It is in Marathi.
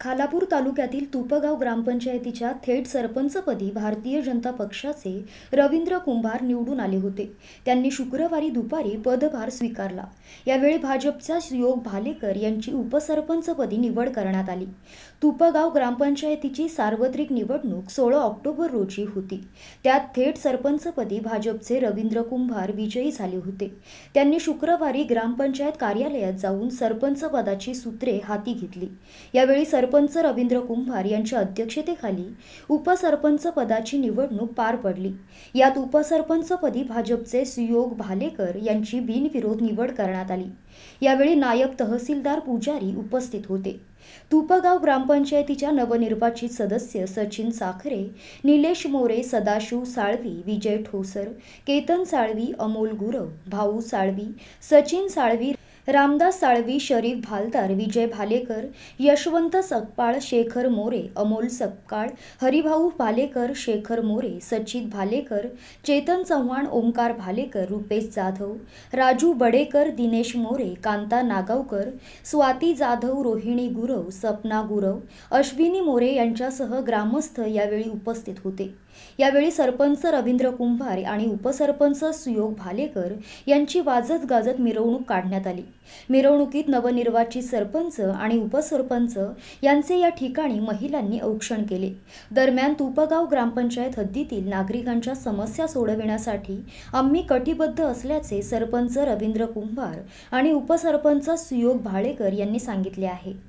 खालापूर तालुक्यातील तुपगाव ग्रामपंचायतीच्या थेट सरपंचपदी भारतीय जनता पक्षाचे रवींद्र कुंभार निवडून आले होते त्यांनी शुक्रवारी दुपारी पदभार स्वीकारला यावेळी भाजपचा सुयोग भालेकर यांची उपसरपंचपदी निवड करण्यात आली तुपगाव ग्रामपंचायतीची सार्वत्रिक निवडणूक सोळा ऑक्टोबर रोजी होती त्यात थेट सरपंचपदी भाजपचे रवींद्र कुंभार विजयी झाले होते त्यांनी शुक्रवारी ग्रामपंचायत कार्यालयात जाऊन सरपंचपदाची सूत्रे हाती घेतली यावेळी सरपंच सरपंच रवींद्र कुंभार यांच्या अध्यक्षतेखाली उपसरपंच पदाची निवडणूक पार पडली यात उपसरपंचपदी भाजपचे सुयोग भालेकर यांची बिनविरोध निवड करण्यात आली यावेळी नायब तहसीलदार पुजारी उपस्थित होते तुपगाव ग्रामपंचायतीच्या नवनिर्वाचित सदस्य सचिन साखरे निलेश मोरे सदाशिव साळवी विजय ठोसर केतन साळवी अमोल गुरव भाऊ साळवी सचिन साळवी रामदास साळवी शरीफ भालदार विजय भालेकर यशवंत सकपाळ शेखर मोरे अमोल सकपाळ हरिभाऊ भालेकर शेखर मोरे सचित भालेकर चेतन चव्हाण ओंकार भालेकर रुपेश जाधव राजू बडेकर दिनेश मोरे कांता नागावकर स्वाती जाधव रोहिणी गुरव सपना गुरव अश्विनी मोरे यांच्यासह ग्रामस्थ यावेळी उपस्थित होते यावेळी सरपंच रवींद्र कुंभार आणि उपसरपंच सुयोग भालेकर यांची वाजत गाजत मिरवणूक काढण्यात आली मिरवणुकीत नवनिर्वाचित सरपंच आणि उपसरपंच यांचे या ठिकाणी महिलांनी औक्षण केले दरम्यान तुपगाव ग्रामपंचायत हद्दीतील नागरिकांच्या समस्या सोडविण्यासाठी आम्ही कटिबद्ध असल्याचे सरपंच रवींद्र कुंभार आणि उपसरपंच सुयोग भाळेकर यांनी सांगितले आहे